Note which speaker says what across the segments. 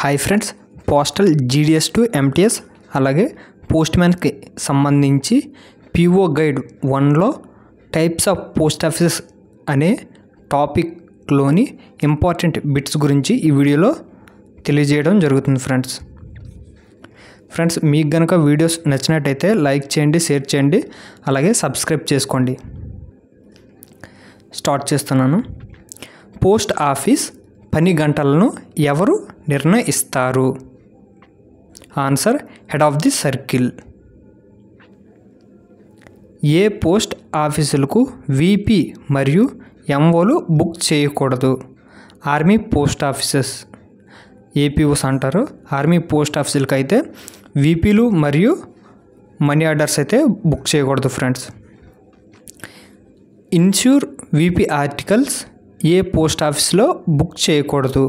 Speaker 1: hi friends postal GDS to MTS అలాగే post మ్యాన్కి సంబంధించి పిఓ గైడ్ వన్లో టైప్స్ ఆఫ్ పోస్ట్ ఆఫీసెస్ అనే టాపిక్లోని ఇంపార్టెంట్ బిట్స్ గురించి ఈ వీడియోలో తెలియజేయడం జరుగుతుంది ఫ్రెండ్స్ ఫ్రెండ్స్ మీకు కనుక వీడియోస్ నచ్చినట్టయితే లైక్ చేయండి షేర్ చేయండి అలాగే సబ్స్క్రైబ్ చేసుకోండి స్టార్ట్ చేస్తున్నాను పోస్ట్ ఆఫీస్ పని గంటలను ఎవరు నిర్ణయిస్తారు answer head of the circle ఏ పోస్ట్ ఆఫీసులకు విపి మరియు ఎంఓలు బుక్ చేయకూడదు ఆర్మీ పోస్ట్ ఆఫీసెస్ ఏపీఓస్ అంటారు ఆర్మీ పోస్ట్ ఆఫీసులకు అయితే విపిలు మరియు మనీ ఆర్డర్స్ అయితే బుక్ చేయకూడదు ఫ్రెండ్స్ ఇన్సూర్ విపి ఆర్టికల్స్ ఏ పోస్ట్ ఆఫీస్లో బుక్ చేయకూడదు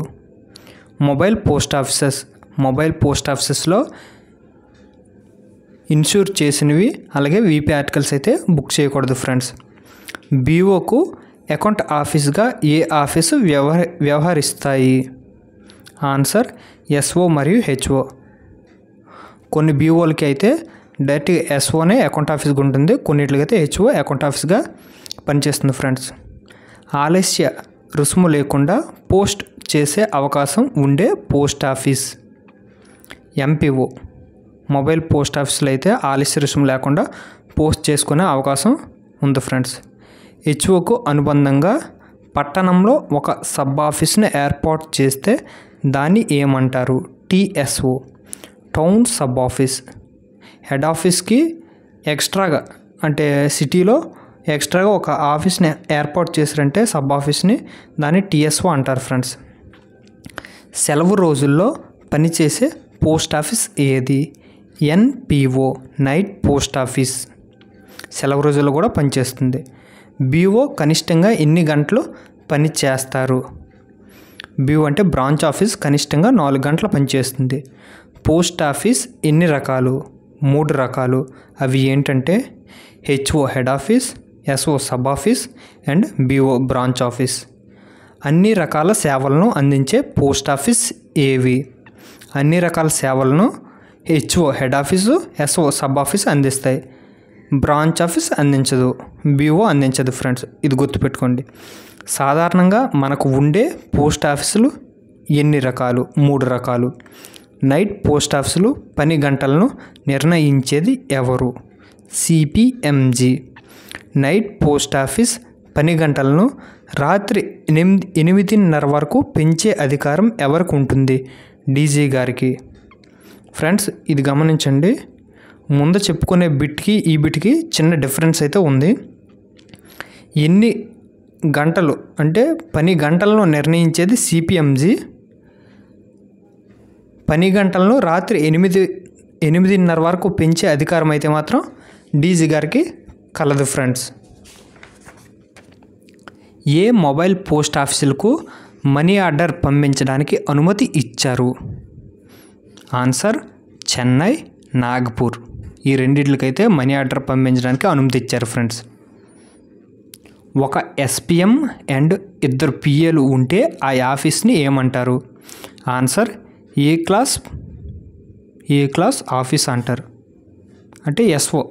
Speaker 1: mobile post offices mobile post ఆఫీసెస్లో ఇన్సూర్ చేసినవి అలాగే వీపీ ఆర్టికల్స్ అయితే బుక్ చేయకూడదు ఫ్రెండ్స్ బీఓకు అకౌంట్ ఆఫీస్గా ఏ ఆఫీసు వ్యవహ వ్యవహరిస్తాయి ఆన్సర్ ఎస్ఓ మరియు హెచ్ఓ కొన్ని బీఓలకి అయితే డైరెక్ట్గా ఎస్ఓనే అకౌంట్ ఆఫీస్గా ఉంటుంది కొన్నిట్లకైతే హెచ్ఓ అకౌంట్ ఆఫీస్గా పనిచేస్తుంది ఫ్రెండ్స్ ఆలస్య రుసుము లేకుండా పోస్ట్ చేసే అవకాశం ఉండే post office MPO mobile post ఆఫీస్లో అయితే ఆలస్య రుసుము లేకుండా పోస్ట్ చేసుకునే అవకాశం ఉంది ఫ్రెండ్స్ హెచ్ఓకు అనుబంధంగా పట్టణంలో ఒక సబ్ ఆఫీస్ను ఏర్పాటు చేస్తే దాన్ని ఏమంటారు TSO town sub office head ఆఫీస్కి ఎక్స్ట్రాగా అంటే సిటీలో ఎక్స్ట్రాగా ఒక ఆఫీస్ని ఏర్పాటు చేశారంటే సబ్ ఆఫీస్ని దాన్ని టీఎస్ఓ అంటారు ఫ్రెండ్స్ సెలవు రోజుల్లో పనిచేసే పోస్ట్ ఆఫీస్ ఏది ఎన్పిఓ నైట్ పోస్ట్ ఆఫీస్ సెలవు రోజుల్లో కూడా పనిచేస్తుంది బీఓ కనిష్టంగా ఎన్ని గంటలు పని చేస్తారు బీఓ అంటే బ్రాంచ్ ఆఫీస్ కనిష్టంగా నాలుగు గంటలు పనిచేస్తుంది పోస్ట్ ఆఫీస్ ఎన్ని రకాలు మూడు రకాలు అవి ఏంటంటే HO head office SO sub office and BO branch office అన్ని రకాల సేవలను అందించే పోస్ట్ ఆఫీస్ ఏవి అన్ని రకాల సేవలను HO head office SO sub office అందిస్తాయి బ్రాంచ్ ఆఫీస్ అందించదు బిఓ అందించదు ఫ్రెండ్స్ ఇది గుర్తుపెట్టుకోండి సాధారణంగా మనకు ఉండే పోస్ట్ ఆఫీసులు ఎన్ని రకాలు మూడు రకాలు నైట్ పోస్ట్ ఆఫీసులు పని గంటలను నిర్ణయించేది ఎవరు సిపిఎంజీ నైట్ పోస్ట్ ఆఫీస్ పని గంటలను రాత్రి ఎనిమిది ఎనిమిదిన్నర వరకు పెంచే అధికారం ఎవరికి ఉంటుంది డీజీ గారికి ఫ్రెండ్స్ ఇది గమనించండి ముందు చెప్పుకునే బిట్కి ఈ బిట్కి చిన్న డిఫరెన్స్ అయితే ఉంది ఎన్ని గంటలు అంటే పని గంటలను నిర్ణయించేది సిపిఎంజీ పని గంటలను రాత్రి ఎనిమిది ఎనిమిదిన్నర వరకు పెంచే అధికారం అయితే మాత్రం డీజీ గారికి కలదు ఫ్రెండ్స్ ఏ మొబైల్ పోస్ట్ ఆఫీసులకు మనీ ఆర్డర్ పంపించడానికి అనుమతి ఇచ్చారు ఆన్సర్ చెన్నై నాగ్పూర్ ఈ రెండిట్లకైతే మనీ ఆర్డర్ పంపించడానికి అనుమతి ఇచ్చారు ఫ్రెండ్స్ ఒక ఎస్పిఎం అండ్ ఇద్దరు పిఏలు ఉంటే ఆ ఆఫీస్ని ఏమంటారు answer A class A class office అంటారు అంటే ఎస్ఓ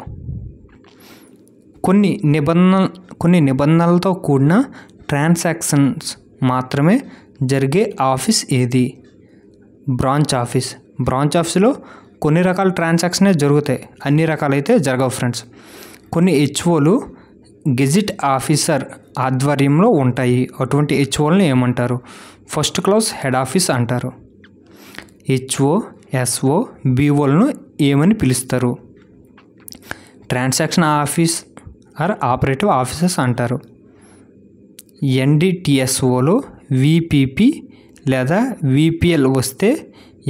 Speaker 1: కొన్ని నిబంధన కొన్ని నిబంధనలతో కూడిన ట్రాన్సాక్షన్స్ మాత్రమే జరిగే ఆఫీస్ ఏది బ్రాంచ్ ఆఫీస్ బ్రాంచ్ ఆఫీస్లో కొన్ని రకాల ట్రాన్సాక్షనే జరుగుతాయి అన్ని రకాలైతే జరగవు ఫ్రెండ్స్ కొన్ని హెచ్ఓలు గెజిట్ ఆఫీసర్ ఆధ్వర్యంలో ఉంటాయి అటువంటి హెచ్ఓల్ని ఏమంటారు ఫస్ట్ క్లాస్ హెడ్ ఆఫీస్ అంటారు హెచ్ఓ ఎస్ఓ బీఓలను ఏమని పిలుస్తారు transaction office or operative officers అంటారు ఎన్డిటిఎస్ఓలో విపిపి లేదా విపిఎల్ వస్తే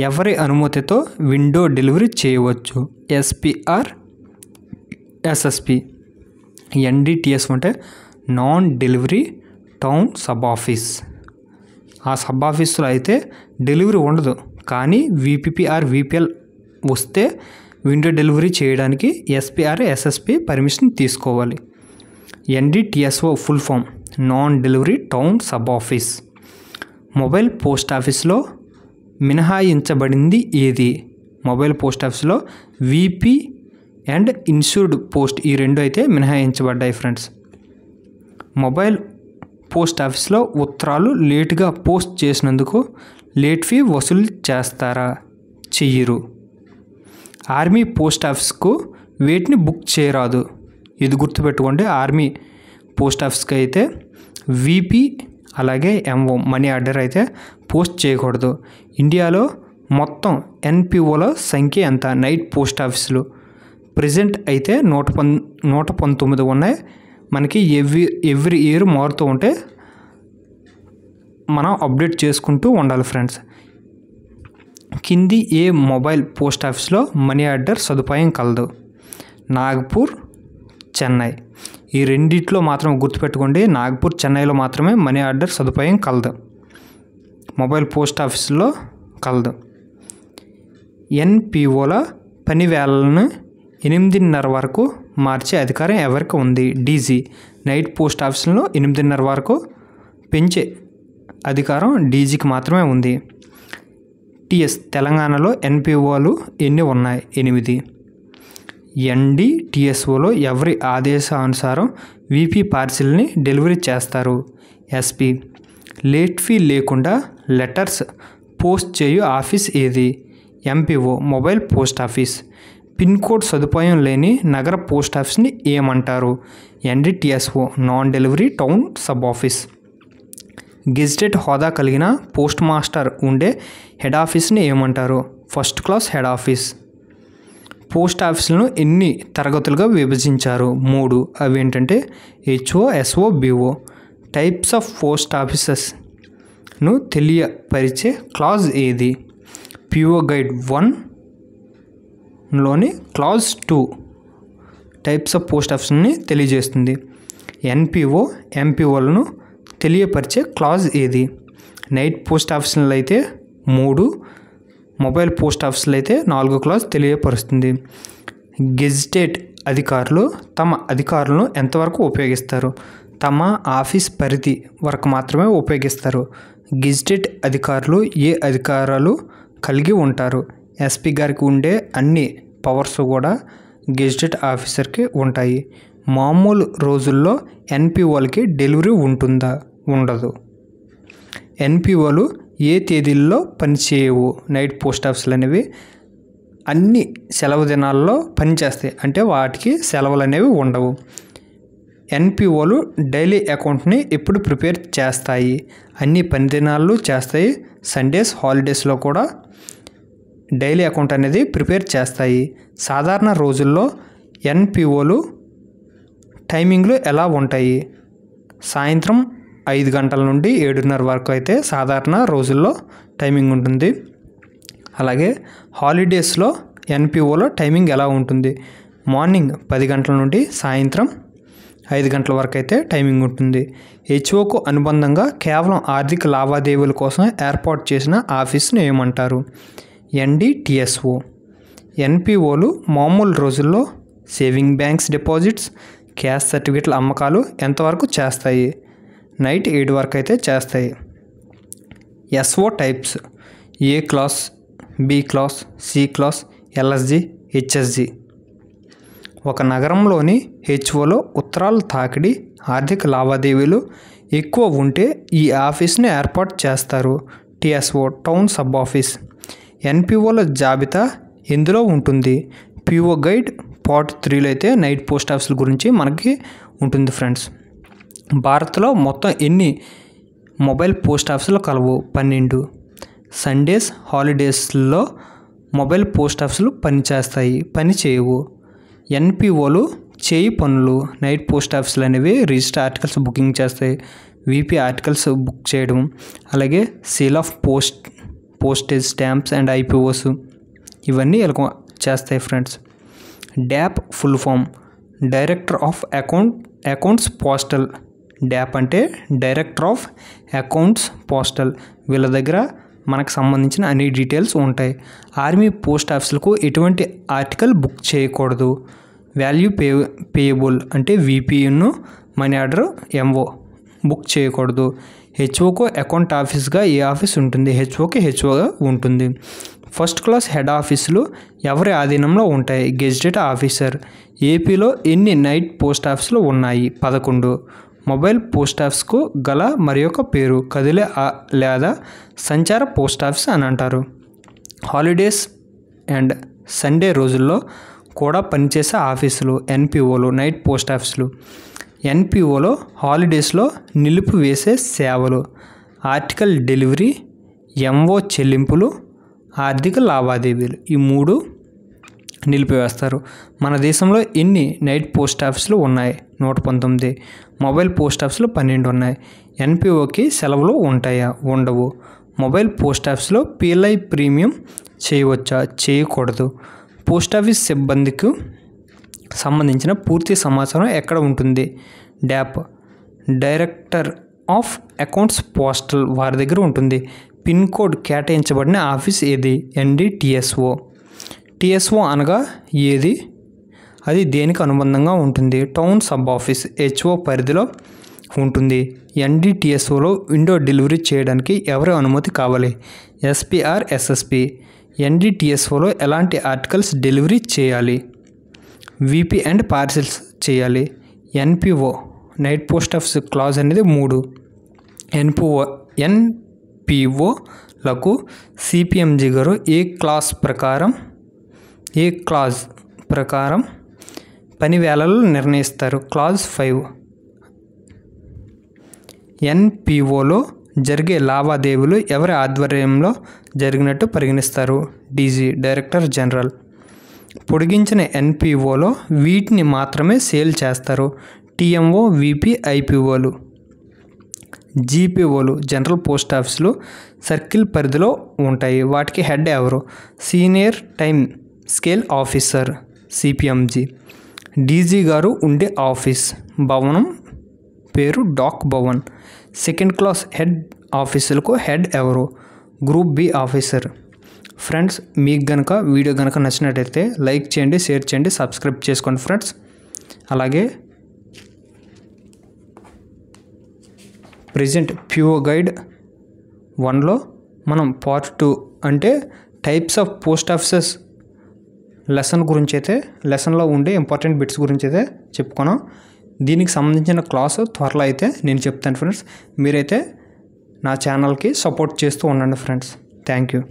Speaker 1: ఎవరి అనుమతితో విండో డెలివరీ చేయవచ్చు ఎస్పిఆర్ ఎస్ఎస్పి ఎన్డిటిఎస్ అంటే non delivery town sub office ఆ సబ్ ఆఫీసులో అయితే డెలివరీ ఉండదు కానీ విపిపిఆర్ ఆర్ విపిఎల్ వస్తే విండో డెలివరీ చేయడానికి ఎస్పీఆర్ ఆర్ ఎస్ఎస్పీ పర్మిషన్ తీసుకోవాలి NDTSO full form non delivery town sub office mobile post ఆఫీస్లో మినహాయించబడింది ఏది మొబైల్ పోస్ట్ ఆఫీస్లో విపి అండ్ ఇన్సూర్డ్ పోస్ట్ ఈ రెండు అయితే మినహాయించబడ్డాయి ఫ్రెండ్స్ మొబైల్ పోస్ట్ ఆఫీస్లో ఉత్తరాలు లేటుగా పోస్ట్ చేసినందుకు లేట్ ఫీ వసూలు చేస్తారా చెయ్యరు ఆర్మీ పోస్ట్ ఆఫీస్కు వేటిని బుక్ చేయరాదు ఇది గుర్తుపెట్టుకోండి ఆర్మీ పోస్ట్ ఆఫీస్కి అయితే విపి అలాగే ఎంఓ మనీ ఆర్డర్ అయితే పోస్ట్ చేయకూడదు ఇండియాలో మొత్తం ఎన్పిఓల సంఖ్య ఎంత నైట్ పోస్ట్ ఆఫీసులు ప్రజెంట్ అయితే నూట పం నూట పంతొమ్మిది ఉన్నాయి మనకి ఎవ్రీ ఎవ్రీ ఇయర్ మారుతూ ఉంటే మనం అప్డేట్ చేసుకుంటూ ఉండాలి ఫ్రెండ్స్ కింది ఏ మొబైల్ పోస్ట్ ఆఫీస్లో మనీ ఆర్డర్ సదుపాయం కలదు నాగ్పూర్ చెన్నై ఈ రెండిట్లో మాత్రం గుర్తుపెట్టుకోండి నాగ్పూర్ చెన్నైలో మాత్రమే మనీ ఆర్డర్ సదుపాయం కలదు మొబైల్ పోస్ట్ ఆఫీస్లో కలదు ఎన్పిఓల పని వేళలను ఎనిమిదిన్నర వరకు మార్చే అధికారం ఎవరికి ఉంది డీజీ నైట్ పోస్ట్ ఆఫీసులను ఎనిమిదిన్నర వరకు పెంచే అధికారం డీజీకి మాత్రమే ఉంది ఎన్టీఎస్ తెలంగాణలో ఎన్పిఓలు ఎన్ని ఉన్నాయి ఎనిమిది ఎన్డిటిఎస్ఓలో ఎవరి ఆదేశానుసారం విపి పార్సిల్ని డెలివరీ చేస్తారు ఎస్పి లేట్ ఫీ లేకుండా లెటర్స్ పోస్ట్ చేయు ఆఫీస్ ఏది MPO mobile post office PIN code సదుపాయం లేని నగర పోస్ట్ ఆఫీస్ని ఏమంటారు NDTSO non delivery town sub office gazetted హోదా కలిగిన పోస్ట్ మాస్టర్ ఉండే హెడ్ ఆఫీస్ని ఏమంటారు first class head office post ఆఫీసులను ఎన్ని తరగతులుగా విభజించారు మూడు అవి ఏంటంటే HO SO BO types of post ఆఫీసెస్ను తెలియపరిచే క్లాజ్ ఏది పిఓ గైడ్ వన్లోని clause two types of post ఆఫీస్ని తెలియజేస్తుంది ఎన్పిఓ ఎంపీఓలను తెలియపరిచే క్లాజ్ ఏది నైట్ పోస్ట్ ఆఫీసులు అయితే మూడు మొబైల్ పోస్ట్ ఆఫీసులు అయితే నాలుగు క్లాజ్ తెలియపరుస్తుంది గెజిటెడ్ అధికారులు తమ అధికారులను ఎంతవరకు ఉపయోగిస్తారు తమ ఆఫీస్ పరిధి వరకు మాత్రమే ఉపయోగిస్తారు గెజిటెడ్ అధికారులు ఏ అధికారాలు కలిగి ఉంటారు ఎస్పీ గారికి ఉండే అన్ని పవర్స్ కూడా గెజిటెడ్ ఆఫీసర్కి ఉంటాయి మామూలు రోజుల్లో ఎన్పిఓలకి డెలివరీ ఉంటుందా ఉండదు ఎన్పిఓలు ఏ తేదీల్లో పనిచేయవు నైట్ పోస్ట్ ఆఫీసులు అనేవి అన్ని సెలవు దినాల్లో పనిచేస్తాయి అంటే వాటికి సెలవులు అనేవి ఉండవు ఎన్పిఓలు డైలీ అకౌంట్ని ఎప్పుడు ప్రిపేర్ చేస్తాయి అన్ని పని దినాల్లో చేస్తాయి సండేస్ హాలిడేస్లో కూడా డైలీ అకౌంట్ అనేది ప్రిపేర్ చేస్తాయి సాధారణ రోజుల్లో ఎన్పిఓలు టైమింగ్లు ఎలా ఉంటాయి సాయంత్రం ఐదు గంటల నుండి ఏడున్నర వరకు అయితే సాధారణ రోజుల్లో టైమింగ్ ఉంటుంది అలాగే హాలిడేస్లో ఎన్పిఓలో టైమింగ్ ఎలా ఉంటుంది మార్నింగ్ పది గంటల నుండి సాయంత్రం ఐదు గంటల వరకు అయితే టైమింగ్ ఉంటుంది హెచ్ఓకు అనుబంధంగా కేవలం ఆర్థిక లావాదేవీల కోసం ఏర్పాటు చేసిన ఆఫీస్ను ఏమంటారు ఎన్డిటిఎస్ఓ ఎన్పిఓలు మామూలు రోజుల్లో సేవింగ్ బ్యాంక్స్ డిపాజిట్స్ క్యాష్ సర్టిఫికెట్ల అమ్మకాలు ఎంతవరకు చేస్తాయి నైట్ ఎయిట్ వరకు అయితే చేస్తాయి SO types A class B class C class LSG HSG ఒక నగరంలోని హెచ్ఓలో ఉత్తరాలు తాకిడి ఆర్థిక లావాదేవీలు ఎక్కువ ఉంటే ఈ ఆఫీస్ని ఏర్పాటు చేస్తారు టిఎస్ఓ టౌన్ సబ్ ఆఫీస్ ఎన్పిఓల జాబితా ఎందులో ఉంటుంది పిఓ గైడ్ పార్ట్ త్రీలో అయితే నైట్ పోస్ట్ ఆఫీసుల గురించి మనకి ఉంటుంది ఫ్రెండ్స్ భారత్లో మొత్తం ఎన్ని మొబైల్ పోస్ట్ ఆఫీసులు కలవు పన్నెండు సండేస్ హాలిడేస్లో మొబైల్ పోస్ట్ ఆఫీసులు పనిచేస్తాయి పని చేయవు ఎన్పిఓలు చేయి పనులు నైట్ పోస్ట్ ఆఫీసులు అనేవి రిజిస్టర్ ఆర్టికల్స్ బుకింగ్ చేస్తాయి వీపీ ఆర్టికల్స్ బుక్ చేయడం అలాగే sale of post postage stamps and IPOs ఇవన్నీ ఎలా చేస్తాయి friends DAP full form director of account accounts postal DAP అంటే డైరెక్టర్ ఆఫ్ అకౌంట్స్ పోస్టల్ వీళ్ళ దగ్గర మనకు సంబంధించిన అన్ని డీటెయిల్స్ ఉంటాయి ఆర్మీ పోస్ట్ ఆఫీసులకు ఎటువంటి ఆర్టికల్ బుక్ చేయకూడదు వాల్యూ పే పేయబుల్ అంటే విపిఎన్ను మనీ ఆర్డర్ ఎంఓ బుక్ చేయకూడదు హెచ్ఓకో అకౌంట్ ఆఫీస్గా ఏ ఆఫీస్ ఉంటుంది హెచ్ఓకి హెచ్ఓగా ఉంటుంది ఫస్ట్ క్లాస్ హెడ్ ఆఫీసులు ఎవరి ఆధీనంలో ఉంటాయి గెజిటెడ్ ఆఫీసర్ ఏపీలో ఎన్ని నైట్ పోస్ట్ ఆఫీసులు ఉన్నాయి పదకొండు మొబైల్ పోస్టాఫీస్కు గల మరి ఒక పేరు కదిలే లేదా సంచార పోస్టాఫీస్ అని అంటారు హాలిడేస్ అండ్ సండే రోజుల్లో కూడా పనిచేసే ఆఫీసులు ఎన్పిఓలు నైట్ పోస్ట్ ఆఫీసులు ఎన్పిఓలో హాలిడేస్లో నిలుపు వేసే సేవలు ఆర్టికల్ డెలివరీ ఎంఓ చెల్లింపులు ఆర్థిక లావాదేవీలు ఈ మూడు నిలిపివేస్తారు మన దేశంలో ఎన్ని నైట్ పోస్ట్ ఆఫీసులు ఉన్నాయి నూట పంతొమ్మిది మొబైల్ పోస్ట్ ఆఫీస్లో పన్నెండు ఉన్నాయి ఎన్పిఓకి సెలవులు ఉంటాయా ఉండవు మొబైల్ పోస్ట్ ఆఫీస్లో పిఎల్ఐ ప్రీమియం చేయవచ్చా చేయకూడదు పోస్ట్ ఆఫీస్ సిబ్బందికి సంబంధించిన పూర్తి సమాచారం ఎక్కడ ఉంటుంది DAP director of accounts postal వారి దగ్గర ఉంటుంది పిన్ కోడ్ కేటాయించబడిన ఆఫీస్ ఏది ఎన్డిటిఎస్ఓ టిఎస్ఓ అనగా ఏది అది దేనికి అనుబంధంగా ఉంటుంది టౌన్ సబ్ ఆఫీస్ హెచ్ఓ పరిధిలో ఉంటుంది ఎన్డిటిఎస్ఓలో విండో డెలివరీ చేయడానికి ఎవరి అనుమతి కావాలి ఎస్పీఆర్ ఎస్ఎస్పి ఎన్డిటిఎస్ఓలో ఎలాంటి ఆర్టికల్స్ డెలివరీ చేయాలి విపి అండ్ పార్సిల్స్ చేయాలి NPO night post office clause అనేది మూడు ఎన్పిఓ ఎన్పిఓలకు సిపిఎంజీ గారు ఏ క్లాస్ ప్రకారం ఏ క్లాజ్ ప్రకారం పని వేళలు నిర్ణయిస్తారు క్లాజ్ ఫైవ్ ఎన్పిఓలో జరిగే లావాదేవీలు ఎవరి ఆధ్వర్యంలో జరిగినట్టు పరిగణిస్తారు డీజీ డైరెక్టర్ జనరల్ పొడిగించిన ఎన్పిఓలో వీటిని మాత్రమే సేల్ చేస్తారు టీఎంఓ విపి ఐపీఓలు జీపీఓలు జనరల్ పోస్ట్ ఆఫీసులు సర్కిల్ పరిధిలో ఉంటాయి వాటికి హెడ్ ఎవరు senior time scale officer CPMG DG గారు ఉండే ఆఫీస్ భవనం పేరు Dak Bhavan second class head ఆఫీసులకు హెడ్ ఎవరు గ్రూప్ బి ఆఫీసర్ ఫ్రెండ్స్ మీకు కనుక వీడియో కనుక నచ్చినట్టయితే లైక్ చేయండి షేర్ చేయండి సబ్స్క్రైబ్ చేసుకోండి ఫ్రెండ్స్ అలాగే ప్రజెంట్ ప్యూర్ గైడ్ వన్లో మనం పార్ట్ టూ అంటే types of post offices lesson గురించి అయితే లెసన్లో ఉండే ఇంపార్టెంట్ బిట్స్ గురించి అయితే చెప్పుకున్నాం దీనికి సంబంధించిన క్లాస్ త్వరలో అయితే నేను చెప్తాను ఫ్రెండ్స్ మీరైతే నా ఛానల్కి సపోర్ట్ చేస్తూ ఉండండి ఫ్రెండ్స్ థ్యాంక్ యూ